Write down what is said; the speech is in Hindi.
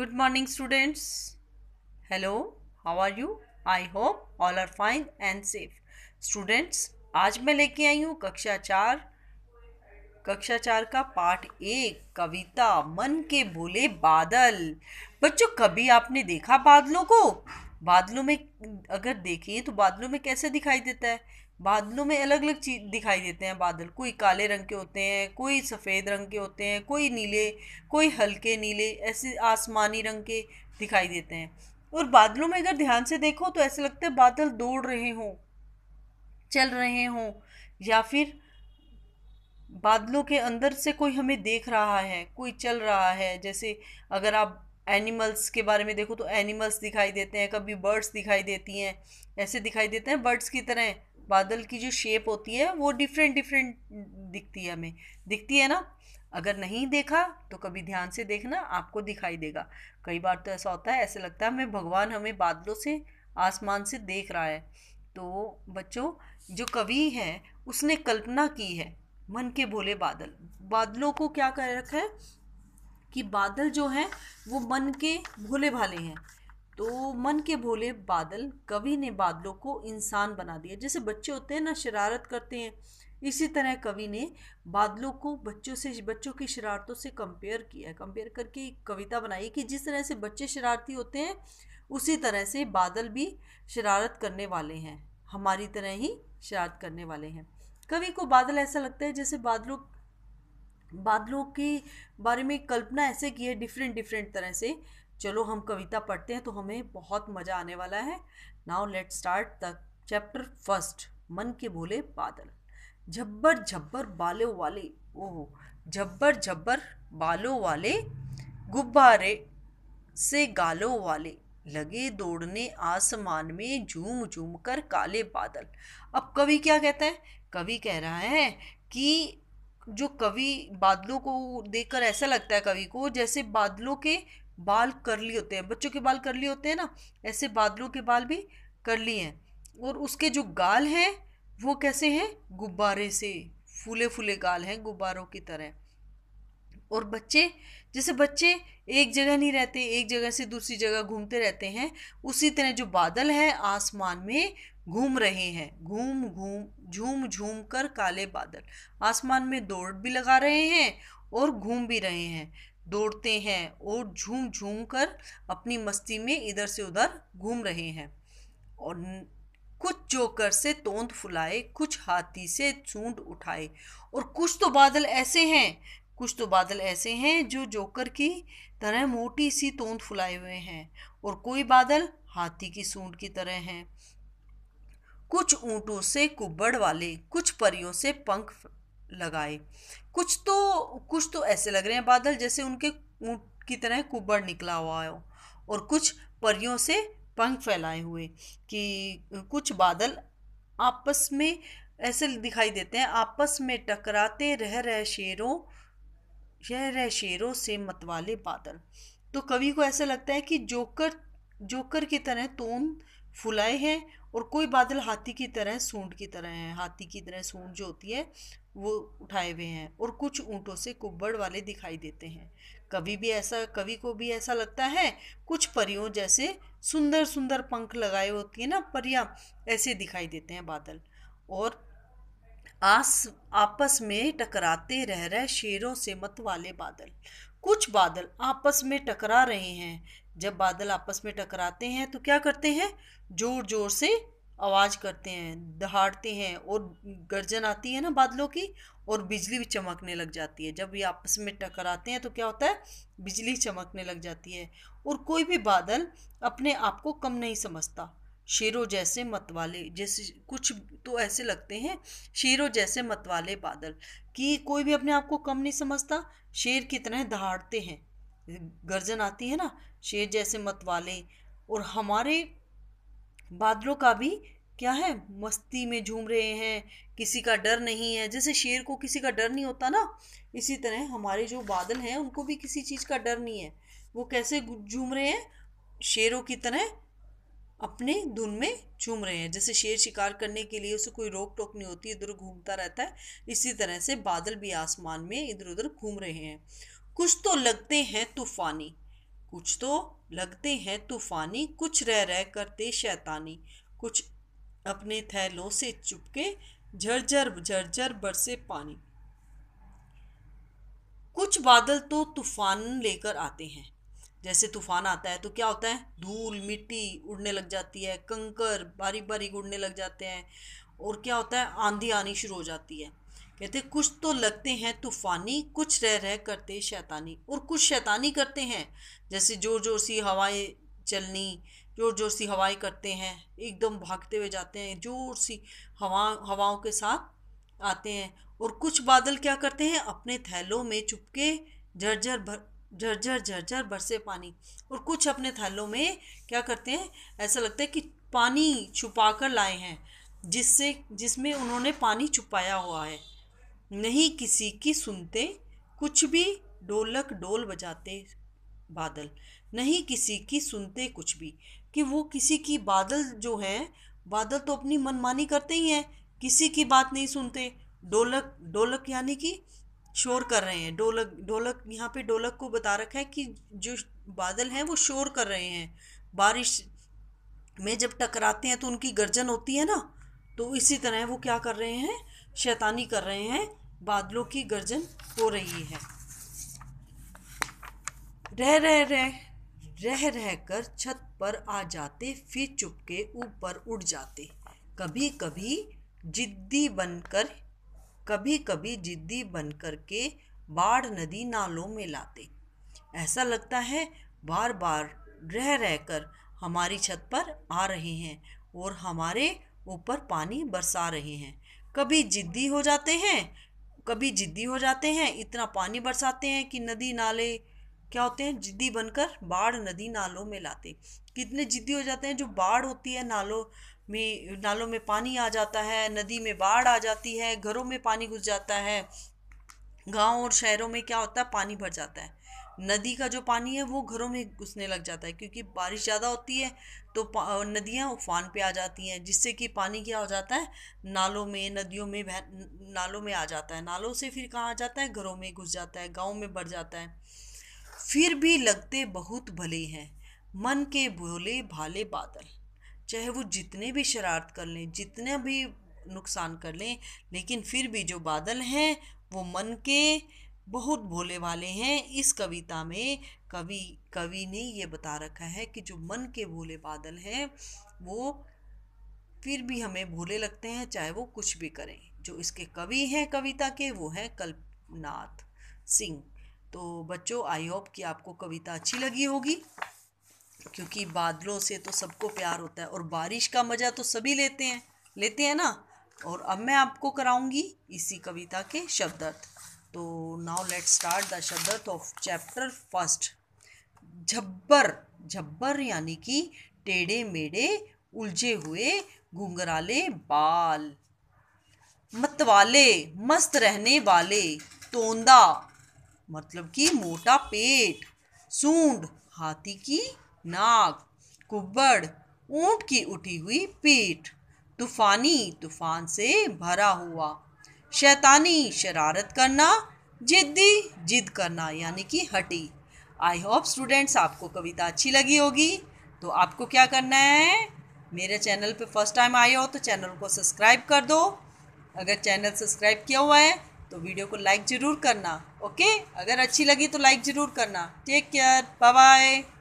good morning students hello how are you I hope all are fine and safe students आज मैं लेके आई हूँ कक्षा चार कक्षा चार का पार्ट एक कविता मन के भोले बादल बच्चों कभी आपने देखा बादलों को बादलों में अगर देखिए तो बादलों में कैसे दिखाई देता है बादलों में अलग अलग चीज दिखाई देते हैं बादल कोई काले रंग के होते हैं कोई सफ़ेद रंग के होते हैं कोई नीले कोई हल्के नीले ऐसे आसमानी रंग के दिखाई देते हैं और बादलों में अगर ध्यान से देखो तो ऐसे लगता है बादल दौड़ रहे हों चल रहे हों या फिर बादलों के अंदर से कोई हमें देख रहा है कोई चल रहा है जैसे अगर आप एनिमल्स के बारे में देखो तो एनिमल्स दिखाई देते हैं कभी बर्ड्स दिखाई देती हैं ऐसे दिखाई देते हैं बर्ड्स की तरह बादल की जो शेप होती है वो डिफरेंट डिफरेंट दिखती है हमें दिखती है ना अगर नहीं देखा तो कभी ध्यान से देखना आपको दिखाई देगा कई बार तो ऐसा होता है ऐसे लगता है हमें भगवान हमें बादलों से आसमान से देख रहा है तो बच्चों जो कवि है उसने कल्पना की है मन के भोले बादल बादलों को क्या कर रखा है कि बादल जो हैं वो मन के भोले भाले हैं तो मन के भोले बादल कवि ने बादलों को इंसान बना दिया जैसे बच्चे होते हैं ना शरारत करते हैं इसी तरह कवि ने बादलों को बच्चों से बच्चों की शरारतों से कंपेयर किया कंपेयर करके कविता बनाई कि जिस तरह से बच्चे शरारती होते हैं उसी तरह से बादल भी शरारत करने वाले हैं हमारी तरह ही शरारत करने वाले हैं कवि को बादल ऐसा लगता है जैसे बादलों बादलों के बारे में कल्पना ऐसे की है डिफरेंट डिफरेंट तरह से चलो हम कविता पढ़ते हैं तो हमें बहुत मज़ा आने वाला है now let start the chapter first मन के बोले बादल झब्बर झब्बर बालों वाले ओह झब्बर झब्बर बालों वाले गुब्बारे से गालों वाले लगे दौड़ने आसमान में झूम झूम कर काले बादल अब कवि क्या कहता है कवि कह रहा है कि जो कवि बादलों को देखकर ऐसा लगता है कवि को जैसे बादलों के बाल करली होते हैं बच्चों के बाल करली होते हैं ना ऐसे बादलों के बाल भी करली हैं और उसके जो गाल हैं वो कैसे हैं गुब्बारे से फूले फूले गाल हैं गुब्बारों की तरह और बच्चे जैसे बच्चे एक जगह नहीं रहते एक जगह से दूसरी जगह घूमते रहते हैं उसी तरह जो बादल है आसमान में घूम रहे हैं घूम घूम झूम झूम कर काले बादल आसमान में दौड़ भी लगा रहे हैं और घूम भी रहे हैं दौड़ते हैं और झूम झूम कर अपनी मस्ती में इधर से उधर घूम रहे हैं और कुछ जोकर से तोंद फुलाए कुछ हाथी से चूंट उठाए और कुछ तो बादल ऐसे हैं कुछ तो बादल ऐसे हैं जो जोकर की तरह मोटी सी तोंद फुलाए हुए हैं और कोई बादल हाथी की सूंड की तरह हैं कुछ ऊँटों से कुबड़ वाले कुछ परियों से पंख लगाए कुछ तो कुछ तो ऐसे लग रहे हैं बादल जैसे उनके ऊँट की तरह कुबड़ निकला हुआ हो और कुछ परियों से पंख फैलाए हुए कि कुछ बादल आपस में ऐसे दिखाई देते हैं आपस में टकराते रह रहे शेरों रह रहे शेरों से मतवाले बादल तो कवि को ऐसा लगता है कि जोकर जोकर की तरह तोम फुलाए हैं और कोई बादल हाथी की तरह सूंड की तरह है हाथी की तरह सूंड जो होती है वो उठाए हुए हैं और कुछ ऊँटों से कुब्बड़ वाले दिखाई देते हैं कभी भी ऐसा कवि को भी ऐसा लगता है कुछ परियों जैसे सुंदर सुंदर पंख लगाए होती है ना परियां ऐसे दिखाई देते हैं बादल और आस आपस में टकराते रह रहे शेरों से मत वाले बादल कुछ बादल आपस में टकरा रहे हैं जब बादल आपस में टकराते हैं तो क्या करते हैं जोर जोर से आवाज़ करते हैं दहाड़ते हैं और गर्जन आती है ना बादलों की और बिजली भी चमकने लग जाती है जब ये आपस में टकराते हैं तो क्या होता है बिजली चमकने लग जाती है और कोई भी बादल अपने आप को कम नहीं समझता शेरों जैसे मतवाले जैसे कुछ तो ऐसे लगते हैं शेरों जैसे मतवाले बादल कि कोई भी अपने आप को कम नहीं समझता शेर की तरह दहाड़ते हैं गर्जन आती है ना शेर जैसे मतवाले और हमारे बादलों का भी क्या है मस्ती में झूम रहे हैं किसी का डर नहीं है जैसे शेर को किसी का डर नहीं होता ना इसी तरह हमारे जो बादल हैं उनको भी किसी चीज़ का डर नहीं है वो कैसे झूम रहे हैं शेरों की तरह अपने धुन में झूम रहे हैं जैसे शेर शिकार करने के लिए उसे कोई रोक टोक नहीं होती इधर घूमता रहता है इसी तरह से बादल भी आसमान में इधर उधर घूम रहे हैं कुछ तो लगते हैं तूफानी कुछ तो लगते हैं तूफ़ानी कुछ रह रह करते शैतानी कुछ अपने थैलों से चुपके झरझर झरझर बरसे पानी कुछ बादल तो तूफान लेकर आते हैं जैसे तूफान आता है तो क्या होता है धूल मिट्टी उड़ने लग जाती है कंकर बारी बारी उड़ने लग जाते हैं और क्या होता है आंधी आनी शुरू हो जाती है कहते कुछ तो लगते हैं तूफ़ानी कुछ रह रह करते शैतानी और कुछ शैतानी करते हैं जैसे ज़ोर ज़ोर सी हवाएं चलनी ज़ोर ज़ोर सी हवाएं करते हैं एकदम भागते हुए जाते हैं ज़ोर सी हवा हवाओं के साथ आते हैं और कुछ बादल क्या करते हैं अपने थैलों में चुपके झरझर भर झरझर झरझर बरसे पानी और कुछ अपने थैलों में क्या करते हैं ऐसा लगता है कि पानी छुपा कर लाए हैं जिससे जिसमें उन्होंने पानी छुपाया हुआ है नहीं किसी की सुनते कुछ भी ढोलक डोल बजाते बादल नहीं किसी की सुनते कुछ भी कि वो किसी की बादल जो हैं बादल तो अपनी मनमानी करते ही हैं किसी की बात नहीं सुनते डोलक डोलक यानी कि शोर कर रहे हैं डोलक डोलक यहाँ पे डोलक को बता रखा है कि जो बादल हैं वो शोर कर रहे हैं बारिश में जब टकराते हैं तो उनकी गर्जन होती है ना तो इसी तरह वो क्या कर रहे हैं शैतानी कर रहे हैं बादलों की गर्जन हो रही है रह रह रह रह रह कर छत पर आ जाते फिर चुपके ऊपर उड़ जाते कभी कभी जिद्दी बनकर कभी कभी जिद्दी बनकर के बाढ़ नदी नालों में लाते ऐसा लगता है बार बार रह रह कर हमारी छत पर आ रहे हैं और हमारे ऊपर पानी बरसा रहे हैं कभी जिद्दी हो जाते हैं कभी जिद्दी हो जाते हैं इतना पानी बरसाते हैं कि नदी नाले क्या होते हैं जिद्दी बनकर बाढ़ नदी नालों में लाते कितने जिद्दी हो जाते हैं जो बाढ़ होती है नालों में नालों में पानी आ जाता है नदी में बाढ़ आ जाती है घरों में पानी घुस जाता है गांव और शहरों में क्या होता है पानी भर जाता है नदी का जो पानी है वो घरों में घुसने लग जाता है क्योंकि बारिश ज़्यादा होती है तो नदियाँ उफान पे आ जाती हैं जिससे कि पानी क्या हो जाता है नालों में नदियों में बह नालों में आ जाता है नालों से फिर कहाँ आ जाता है घरों में घुस जाता है गाँव में बढ़ जाता है फिर भी लगते बहुत भले हैं मन के भोले भाले बादल चाहे वो जितने भी शरारत कर लें जितने भी नुकसान कर लें लेकिन फिर भी जो बादल हैं वो मन के बहुत भोले वाले हैं इस कविता में कवि कवि ने ये बता रखा है कि जो मन के भोले बादल हैं वो फिर भी हमें भोले लगते हैं चाहे वो कुछ भी करें जो इसके कवि हैं कविता के वो हैं कल्पनाथ सिंह तो बच्चों आई होप कि आपको कविता अच्छी लगी होगी क्योंकि बादलों से तो सबको प्यार होता है और बारिश का मज़ा तो सभी लेते हैं लेते हैं ना और अब मैं आपको कराऊंगी इसी कविता के शब्द अर्थ तो नाउ लेट स्टार्ट द शब्दर्थ ऑफ चैप्टर फर्स्ट झब्बर झब्बर यानी कि टेढ़े मेढ़े उलझे हुए घुंघराले बाल मतवाले मस्त रहने वाले तोंदा मतलब कि मोटा पेट सूंड हाथी की नाक कुब्बड़ ऊंट की उठी हुई पीठ तूफानी तूफान से भरा हुआ शैतानी शरारत करना जिद्दी जिद करना यानी कि हटी आई होप स्टूडेंट्स आपको कविता अच्छी लगी होगी तो आपको क्या करना है मेरे चैनल पे फर्स्ट टाइम आए हो तो चैनल को सब्सक्राइब कर दो अगर चैनल सब्सक्राइब किया हुआ है तो वीडियो को लाइक ज़रूर करना ओके अगर अच्छी लगी तो लाइक ज़रूर करना टेक केयर बाय बाय